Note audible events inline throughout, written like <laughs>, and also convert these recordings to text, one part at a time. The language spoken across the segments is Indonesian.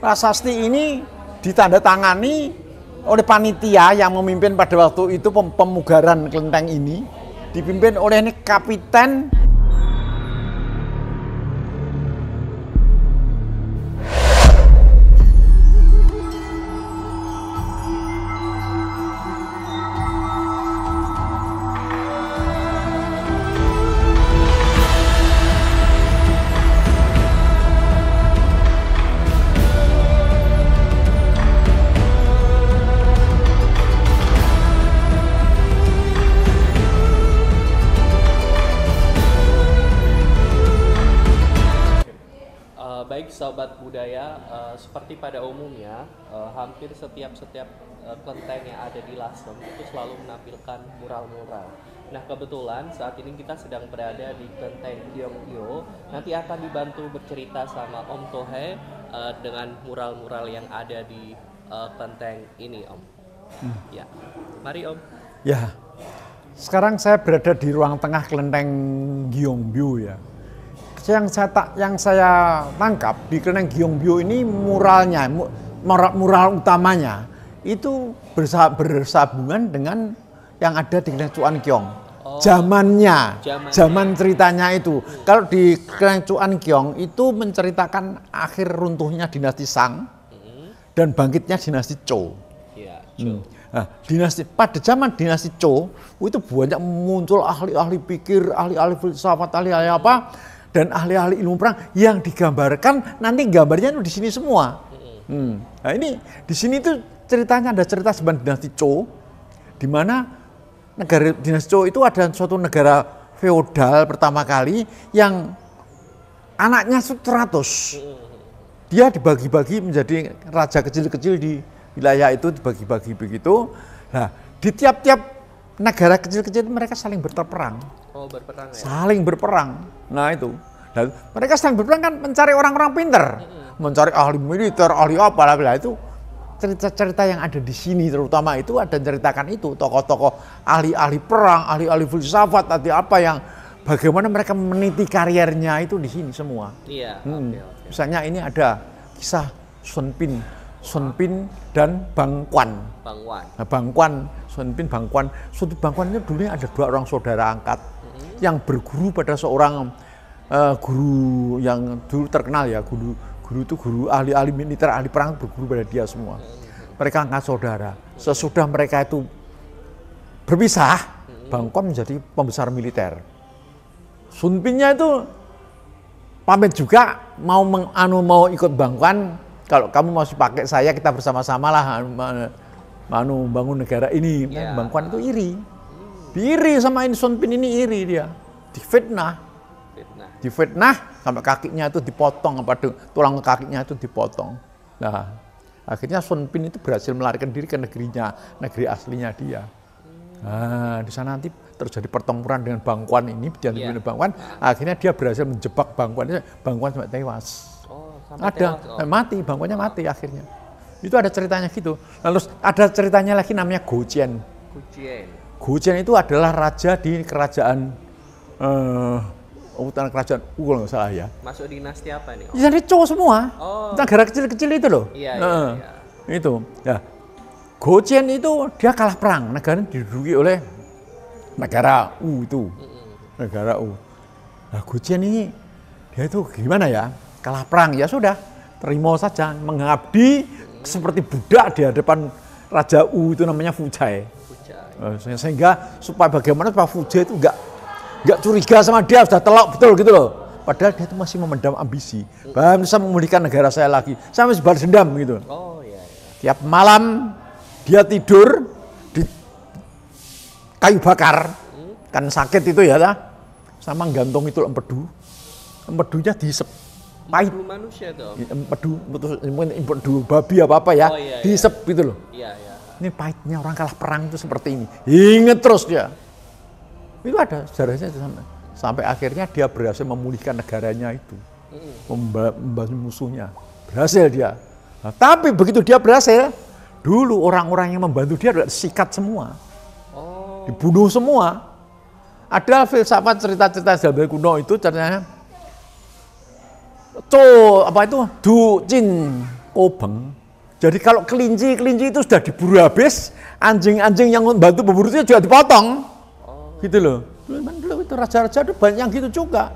prasasti ini ditandatangani oleh panitia yang memimpin pada waktu itu pemugaran kelenteng ini dipimpin oleh ini kapiten sobat budaya uh, seperti pada umumnya uh, hampir setiap setiap uh, kelenteng yang ada di Lasem itu selalu menampilkan mural-mural. Nah kebetulan saat ini kita sedang berada di kelenteng Gyeongyo. Nanti akan dibantu bercerita sama Om Tohe uh, dengan mural-mural yang ada di uh, kelenteng ini Om. Hmm. Ya, mari Om. Ya, sekarang saya berada di ruang tengah kelenteng Gyeongbyu ya yang saya tak yang saya tangkap di Kreneng Bio ini muralnya mural, mural utamanya itu bersa bersambungan dengan yang ada di Kreneng Cuan Kyong. Oh. Zamannya, Jamannya. zaman ceritanya itu. Hmm. Kalau di Kreneng Cuan Kyong itu menceritakan akhir runtuhnya dinasti Sang hmm. dan bangkitnya dinasti Chou. Iya, hmm. Nah, dinasti pada zaman dinasti Chou itu banyak muncul ahli-ahli pikir, ahli-ahli filsafat, ahli-ahli apa dan ahli-ahli ilmu perang yang digambarkan nanti gambarnya itu di sini semua. Hmm. Nah ini di sini itu ceritanya ada cerita sebuah dinasti Cho, di mana negara dinasti Cho itu ada suatu negara feodal pertama kali yang anaknya sutratus. Dia dibagi-bagi menjadi raja kecil-kecil di wilayah itu dibagi-bagi begitu. Nah, di tiap-tiap negara kecil-kecil mereka saling berperang Oh, berperang ya. Saling berperang. Nah, itu. Dan nah, mereka sedang berperang kan mencari orang-orang pinter. Mencari ahli militer, ahli apa lah itu. Cerita-cerita yang ada di sini terutama itu ada ceritakan itu tokoh-tokoh ahli-ahli perang, ahli-ahli filsafat, tadi apa yang bagaimana mereka meniti karirnya itu di sini semua. Iya. Hmm. Okay, okay. Misalnya ini ada kisah Sun Pin, Sun Pin dan Bang Kwan. Bang Kwan. Nah, Bang Kwan, Sun Pin, Bang Kwan. Sun Bang Kwan ini dulunya ada dua orang saudara angkat yang berguru pada seorang uh, guru yang dulu terkenal ya guru guru itu guru ahli-ahli militer ahli perang berguru pada dia semua mereka angkat saudara sesudah mereka itu berpisah Bangkom menjadi pembesar militer Sunpinnya itu pamit juga mau menganu mau ikut Bangkuan kalau kamu masih pakai saya kita bersama sama lah anu, anu bangun negara ini yeah. Bangkuan itu iri Iri sama Insun Pin ini iri dia. Difitnah. Fitnah. Difitnah sampai kakinya itu dipotong apa tulang kakinya itu dipotong. Nah, akhirnya Sun Pin itu berhasil melarikan diri ke negerinya, negeri aslinya dia. Nah, di sana nanti terjadi pertempuran dengan bangkuan ini, dia yeah. Iya. bangkuan, akhirnya dia berhasil menjebak bangkuan, bangkuan sampai tewas. Oh, ada, tewas. Oh. mati, bangkuannya mati akhirnya. Itu ada ceritanya gitu. Lalu ada ceritanya lagi namanya Gocien. Gojen itu adalah raja di kerajaan uh, kerajaan U kalau nggak salah ya. Masuk dinasti apa nih? Om? Jadi cowok semua. Oh. Negara kecil-kecil itu loh. Iya, nah, iya, iya. Itu. Ya. Gojen itu dia kalah perang. Negara diduduki oleh negara U itu. Negara U. Nah Gojen ini dia itu gimana ya? Kalah perang ya sudah. Terima saja. Mengabdi hmm seperti budak di hadapan Raja U itu namanya Fujai. Eh, sehingga supaya bagaimana Pak Fuji itu enggak enggak curiga sama dia sudah telok betul gitu loh padahal dia itu masih memendam ambisi bahkan bisa memulihkan negara saya lagi saya masih balas dendam gitu oh, iya, iya. tiap malam dia tidur di kayu bakar hmm. kan sakit itu ya lah. sama gantung itu empedu empedunya dihisap pahit manusia tuh empedu mungkin empedu babi apa apa ya oh, iya, iya. sep gitu loh iya, iya ini pahitnya orang kalah perang itu seperti ini. Ingat terus dia. Itu ada sejarahnya sampai, sampai akhirnya dia berhasil memulihkan negaranya itu. Membantu musuhnya. Berhasil dia. Nah, tapi begitu dia berhasil, dulu orang-orang yang membantu dia sikat semua. Oh. Dibunuh semua. Ada filsafat cerita-cerita zaman kuno itu ceritanya Co apa itu Du Jin Kobeng jadi kalau kelinci-kelinci itu sudah diburu habis, anjing-anjing yang membantu berburu itu juga dipotong. Oh. Gitu loh. Dulu, dulu itu raja-raja itu banyak yang gitu juga.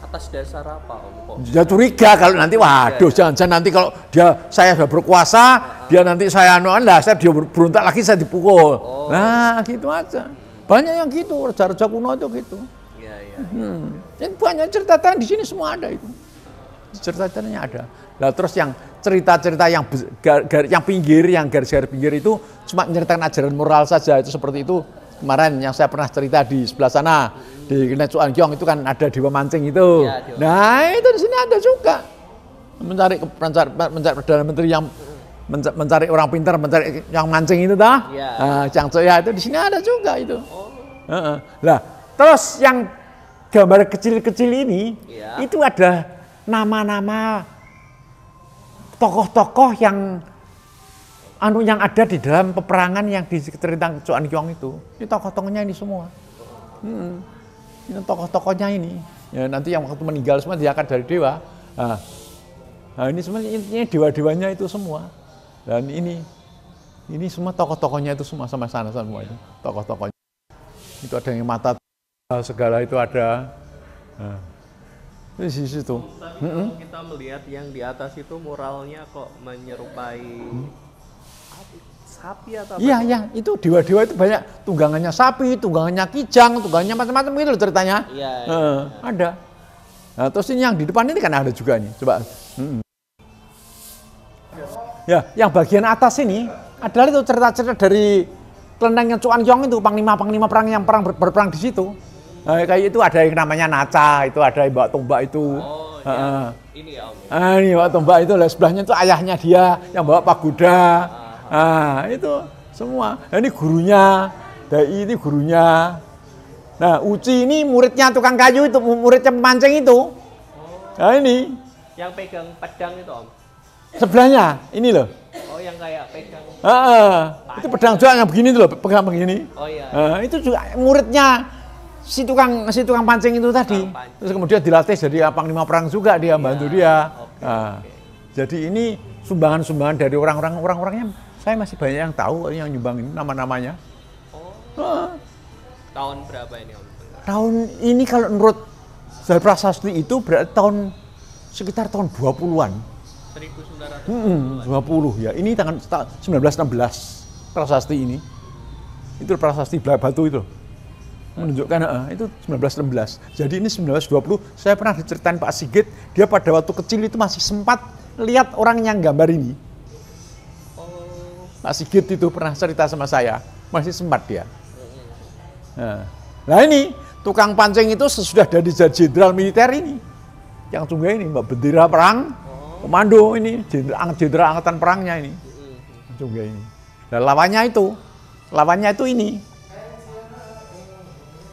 Atas dasar apa Om? Dia ya curiga kalau nanti ya? waduh jangan-jangan nanti kalau dia saya sudah berkuasa, -huh. dia nanti saya anuan ah, lah, saya dia berontak lagi saya dipukul. Oh. Nah, gitu aja. Banyak yang gitu, raja-raja kuno itu gitu. Iya, iya. iya. Hmm. banyak Banyak cerita di sini semua ada itu. Cerita-ceritanya ada. Nah, terus yang cerita-cerita yang gar, gar, yang pinggir, yang garis-garis pinggir itu cuma menceritakan ajaran moral saja. Itu seperti itu kemarin yang saya pernah cerita di sebelah sana di Netsuan Gyong itu kan ada di mancing itu. Ya, nah itu di sini ada juga mencari mencari, mencari perdana menteri yang mencari, orang pintar, mencari yang mancing itu dah. Ya. Nah, Cangco ya itu di sini ada juga itu. Oh. Uh -uh. Nah terus yang gambar kecil-kecil ini ya. itu ada nama-nama tokoh-tokoh yang anu yang ada di dalam peperangan yang diceritakan Cuan Kiong itu. Ini tokoh-tokohnya ini semua. Hmm. Ini tokoh-tokohnya ini. Ya, nanti yang waktu meninggal semua diangkat dari dewa. Nah, nah ini semua ini dewa-dewanya itu semua. Dan ini ini semua tokoh-tokohnya itu semua sama sana semua itu tokoh-tokohnya itu ada yang mata segala itu ada nah di situ. Tapi mm -hmm. kita melihat yang di atas itu muralnya kok menyerupai hmm. sapi atau apa? Iya, iya, itu dewa-dewa itu banyak tunggangannya sapi, tunggangannya kijang, tunggangannya macam-macam gitu loh ceritanya. Iya. Ya, uh, ya. Ada. Nah, terus ini yang di depan ini kan ada juga nih. Coba. Hmm. Ya, yang bagian atas ini adalah itu cerita-cerita dari yang Cuan Yong itu panglima-panglima perang yang perang ber berperang di situ. Eh, kayak itu ada yang namanya Naca, itu ada yang bawa Tombak itu. Oh, iya. ini ya Om. Ah, ini bawa Tombak itu, lah sebelahnya itu ayahnya dia yang bawa pagoda. Ah, ah. ah, itu semua. Nah, ini gurunya, dai ini gurunya. Nah, Uci ini muridnya tukang kayu itu, muridnya pemancing itu. Oh. Nah, ini. Yang pegang pedang itu Om. Sebelahnya, ini loh. Oh, yang kayak pegang. Uh, uh. Itu pedang juga yang begini tuh loh, pegang begini. Oh iya. iya. Uh, itu juga muridnya si tukang si tukang pancing itu tadi. pancing. Terus kemudian dilatih jadi lima perang juga dia ya, bantu dia. Okay, nah, okay. Jadi ini sumbangan-sumbangan dari orang-orang orang-orangnya saya masih banyak yang tahu yang nyumbangin nama-namanya. Oh. Nah. Tahun berapa ini Om? Tahun ini kalau menurut saya Prasasti itu berarti tahun sekitar tahun 20-an. 1920 mm -hmm, ya. Ini tangan 1916 prasasti ini. Itu prasasti Batu itu menunjukkan uh, itu 1916. Jadi ini 1920 saya pernah diceritain Pak Sigit, dia pada waktu kecil itu masih sempat lihat orang yang gambar ini. Pak Sigit itu pernah cerita sama saya, masih sempat dia. Nah, ini tukang pancing itu sesudah dari jenderal militer ini. Yang tunggu ini Mbak Bendera Perang, komando ini, jenderal, jenderal angkatan perangnya ini. Tunggu ini. dan nah, lawannya itu, lawannya itu ini,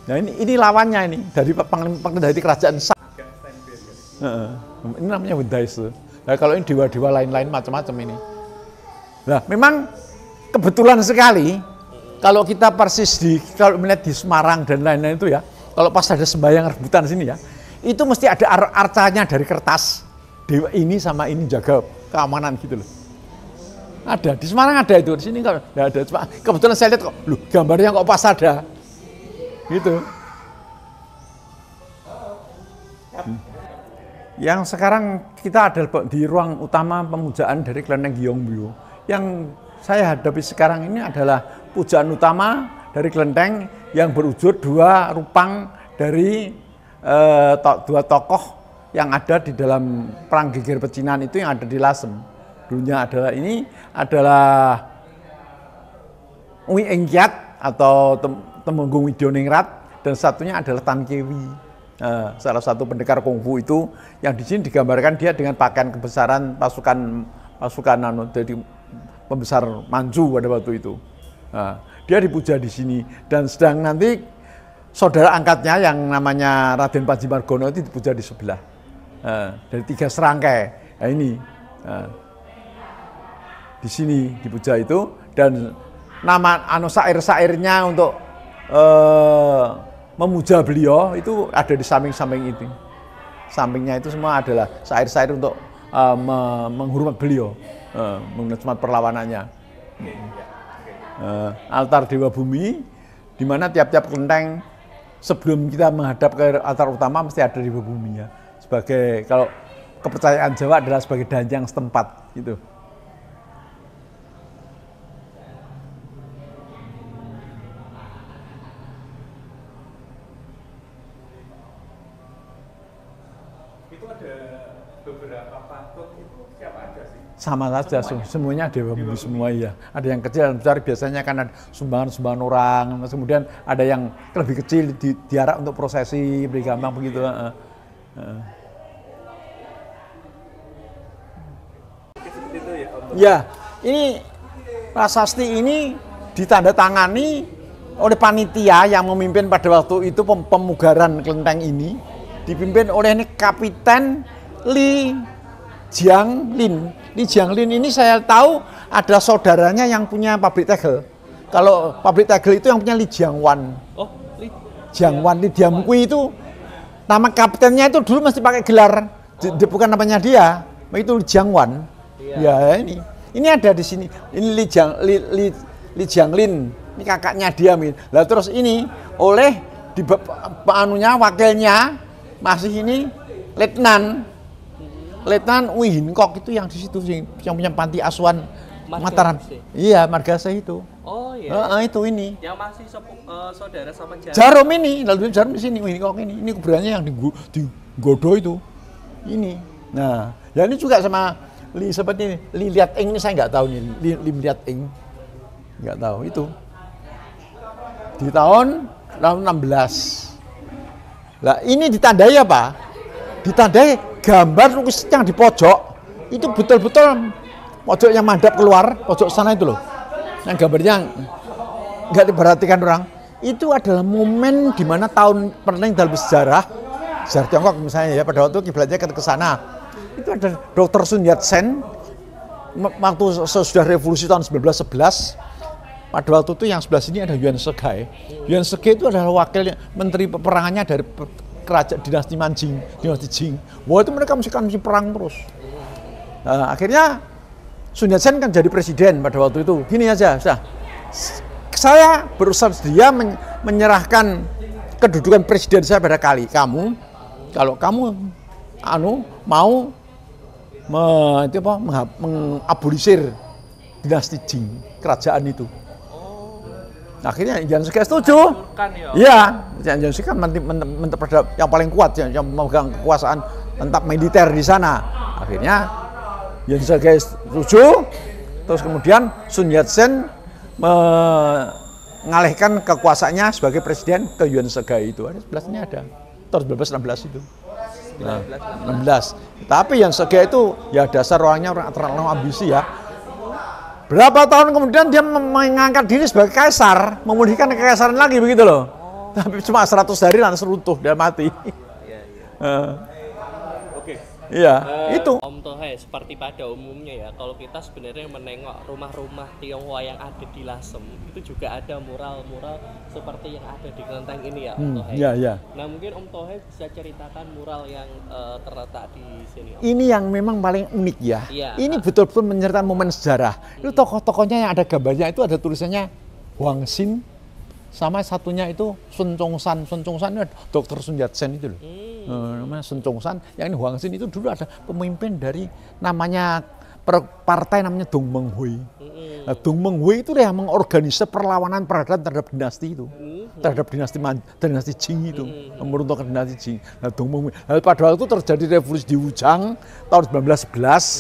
Nah ini, ini lawannya ini dari panglima dari kerajaan Sak. Uh, gitu. ini namanya Buddhis. Nah kalau ini dewa-dewa lain-lain macam-macam ini. Nah memang kebetulan sekali kalau kita persis di kalau melihat di Semarang dan lain-lain itu ya, kalau pas ada sembahyang rebutan sini ya, itu mesti ada ar arcanya dari kertas dewa ini sama ini jaga keamanan gitu loh. Ada di Semarang ada itu di sini nggak ada. Cuma kebetulan saya lihat kok, lu gambarnya kok pas ada gitu yang sekarang kita ada di ruang utama pemujaan dari kelenteng Gyeongbyo yang saya hadapi sekarang ini adalah pujaan utama dari kelenteng yang berwujud dua rupang dari e, dua tokoh yang ada di dalam perang gigir pecinan itu yang ada di Lasem. Dulunya adalah ini adalah Ui Engkiat atau Temenggung Widoningrat dan satunya adalah Tan Kewi. Uh, eh, salah satu pendekar kungfu itu yang di sini digambarkan dia dengan pakaian kebesaran pasukan pasukan nano jadi pembesar Manju pada waktu itu. Uh, dia dipuja di sini dan sedang nanti saudara angkatnya yang namanya Raden Panji Margono itu dipuja di sebelah uh, dari tiga serangkai. Nah, ini di sini dipuja itu dan nama anu sair-sairnya untuk uh, memuja beliau itu ada di samping-samping itu. Sampingnya itu semua adalah sair-sair untuk uh, menghormat beliau, uh, menghormat perlawanannya. Uh, altar Dewa Bumi, di mana tiap-tiap kelenteng sebelum kita menghadap ke altar utama mesti ada Dewa Bumi ya. Sebagai kalau kepercayaan Jawa adalah sebagai danjang setempat gitu. sama saja semuanya, semuanya dewa bumi semua ya ada yang kecil dan besar biasanya kan ada sumbangan-sumbangan orang kemudian ada yang lebih kecil di, diarak untuk prosesi beri gampang begitu uh, uh. ya ini prasasti ini ditandatangani oleh panitia yang memimpin pada waktu itu pemugaran kelenteng ini dipimpin oleh ini Kapiten Lee Jiang Lin. Di Lin ini saya tahu ada saudaranya yang punya pabrik tegel. Kalau pabrik tegel itu yang punya Li Jiang Wan. Oh, Li Jiangwan, Li Diamkui itu nama kaptennya itu dulu masih pakai gelar. Oh. bukan namanya dia, itu Li Jiang Jiangwan. Iya. Ya, ini. Ini ada di sini. Ini Li Jiang Li, Li, Li Jianglin. Ini kakaknya dia. Lalu terus ini oleh di anunya wakilnya masih ini letnan Letnan Wi Kok itu yang di situ yang punya panti asuhan Mataram. Iya, Margasa itu. Oh iya. Uh, itu ini. Yang masih so, uh, eh, saudara sama Jarum. Jarum ini, lalu Jarum di sini, ini kok ini. Ini kuburannya yang di Godo itu. Ini. Nah, ya ini juga sama li seperti li lihat ing ini saya nggak tahu nih li, li lihat ing nggak tahu itu di tahun tahun 16 lah ini ditandai apa ditandai gambar lukis yang di pojok itu betul-betul pojok yang mandap keluar pojok sana itu loh yang gambarnya nggak diperhatikan orang itu adalah momen di mana tahun pernah dalam sejarah sejarah Tiongkok misalnya ya pada waktu kiblatnya ke sana itu ada dokter Sun Yat-sen waktu sesudah revolusi tahun 1911 pada waktu itu yang sebelah sini ada Yuan Sekai Yuan Sekai itu adalah wakil menteri peperangannya dari kerajaan dinasti Manjing, dinasti Jing. Wah itu mereka mesti kan mesti perang terus. Nah, akhirnya Sun Yat-sen kan jadi presiden pada waktu itu. Gini aja, sudah. Saya berusaha dia men menyerahkan kedudukan presiden saya pada kali kamu. Kalau kamu anu mau me, itu apa, mengabolisir dinasti Jing, kerajaan itu akhirnya Jan Suka setuju. Ya. Iya, Jan Jan men- men- yang paling kuat yang, yang memegang kekuasaan tentang militer di sana. Akhirnya Jan Suka setuju. Terus kemudian Sun Yat-sen mengalihkan kekuasaannya sebagai presiden ke Yuan Segai itu. Ada sebelasnya ada. terus Tahun 16 itu. Nah, 16. Tapi yang Segai itu ya dasar orangnya orang terlalu ambisi ya Berapa tahun kemudian dia mengangkat diri sebagai kaisar, memulihkan kekaisaran lagi begitu loh. Oh. Tapi cuma 100 hari langsung runtuh, dia mati. Oh, iya, iya. <laughs> Eh. Iya, uh, itu. Om Tohe, seperti pada umumnya ya, kalau kita sebenarnya menengok rumah-rumah Tionghoa yang ada di Lasem, itu juga ada mural-mural seperti yang ada di kelenteng ini ya, Om hmm, Tohe. Iya, iya. Nah, mungkin Om Tohe bisa ceritakan mural yang uh, terletak di sini. Om ini yang memang paling unik ya. Iya. Ini betul-betul menyertakan momen sejarah. Hmm. Itu tokoh-tokohnya yang ada gambarnya itu ada tulisannya Huang Xin sama satunya itu Sun San. Sun San itu dokter Sun Yat-sen itu loh hmm. Eh, namanya Sun San. yang ini Huang Sin itu dulu ada pemimpin dari namanya partai namanya Dong Meng Hui hmm. nah, Dong Meng Hui itu yang mengorganisir perlawanan peradaban terhadap dinasti itu hmm. hmm. terhadap dinasti Man, dinasti Qing itu hmm. meruntuhkan hmm, hmm. dinasti Qing nah, Dong Meng Hui nah, pada waktu itu terjadi revolusi di Wujang tahun 1911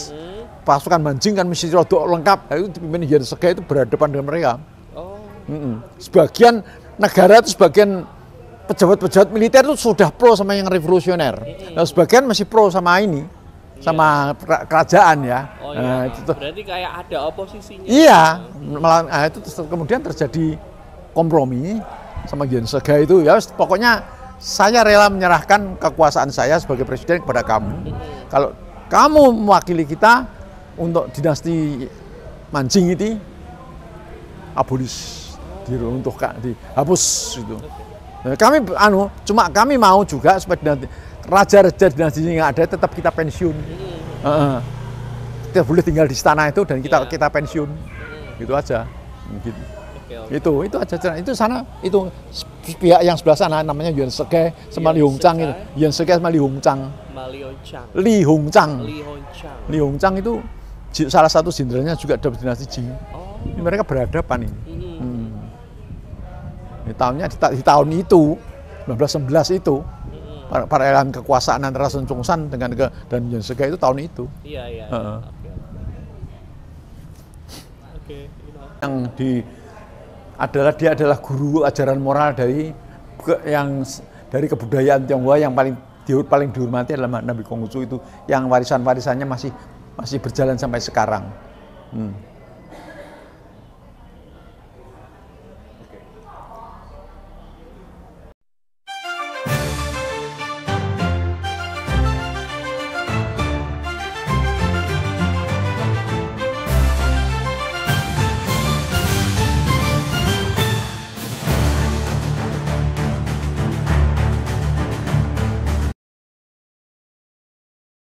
hmm pasukan mancing kan mesti rodok lengkap. Nah, itu pemimpin Yen Sega itu berhadapan dengan mereka. Mm-hmm. Sebagian negara itu sebagian pejabat-pejabat militer itu sudah pro sama yang revolusioner. Nah, sebagian masih pro sama ini, sama iya. kerajaan ya. Oh, iya. nah, itu Berarti kayak ada oposisinya. Iya, malah nah, itu kemudian terjadi kompromi sama Yun Sega itu ya pokoknya saya rela menyerahkan kekuasaan saya sebagai presiden kepada kamu. Kalau kamu mewakili kita untuk dinasti mancing itu abolis diruntuhkan, dihapus gitu. Nah, kami anu cuma kami mau juga supaya nanti raja-raja sini yang ada tetap kita pensiun. Hmm. kita boleh tinggal di istana itu dan kita yeah. kita pensiun. Hmm. Gitu aja. Gitu. Okay, Itu itu aja itu sana itu pihak yang sebelah sana namanya Yuan Seke sama Li Hong Chang itu. Yuan Seke sama Li Hong Chang. Li Hong Chang. Li Hong Chang. itu salah satu jenderalnya juga dari dinasti Jing. Oh. mereka berhadapan ini. Di tahunnya di, di tahun itu 1911 itu para elan kekuasaan antara Sun San dengan dan Yun Sega itu tahun itu. Iya iya. Uh -uh. Okay. Yang di adalah dia adalah guru ajaran moral dari yang dari kebudayaan Tionghoa yang paling diur, paling dihormati adalah Nabi Kongucu itu yang warisan-warisannya masih masih berjalan sampai sekarang. Hmm.